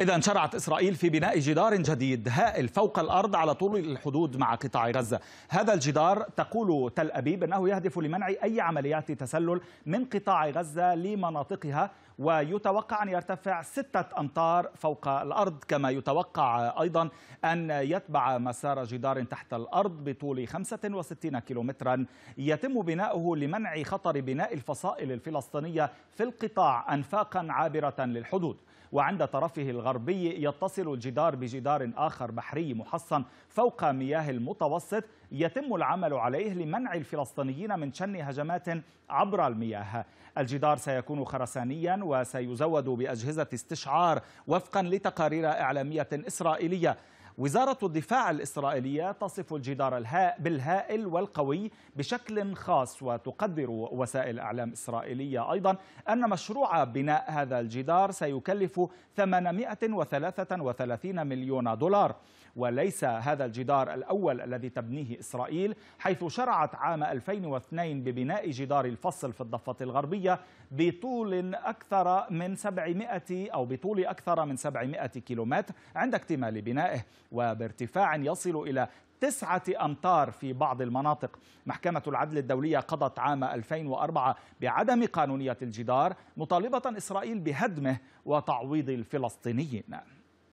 إذا شرعت إسرائيل في بناء جدار جديد هائل فوق الأرض على طول الحدود مع قطاع غزة هذا الجدار تقول تل أبيب أنه يهدف لمنع أي عمليات تسلل من قطاع غزة لمناطقها ويتوقع أن يرتفع ستة أمتار فوق الأرض كما يتوقع أيضا أن يتبع مسار جدار تحت الأرض بطول 65 كيلومترا يتم بناؤه لمنع خطر بناء الفصائل الفلسطينية في القطاع أنفاقا عابرة للحدود وعند طرفه الغربي يتصل الجدار بجدار آخر بحري محصن فوق مياه المتوسط يتم العمل عليه لمنع الفلسطينيين من شن هجمات عبر المياه الجدار سيكون خرسانيا وسيزود بأجهزة استشعار وفقا لتقارير إعلامية إسرائيلية وزارة الدفاع الإسرائيلية تصف الجدار بالهائل والقوي بشكل خاص وتقدر وسائل أعلام إسرائيلية أيضا أن مشروع بناء هذا الجدار سيكلف 833 مليون دولار وليس هذا الجدار الأول الذي تبنيه إسرائيل حيث شرعت عام 2002 ببناء جدار الفصل في الضفة الغربية بطول أكثر من 700 أو بطول أكثر من 700 كيلومتر عند اكتمال بنائه وبارتفاع يصل إلى تسعة أمتار في بعض المناطق محكمة العدل الدولية قضت عام 2004 بعدم قانونية الجدار مطالبة إسرائيل بهدمه وتعويض الفلسطينيين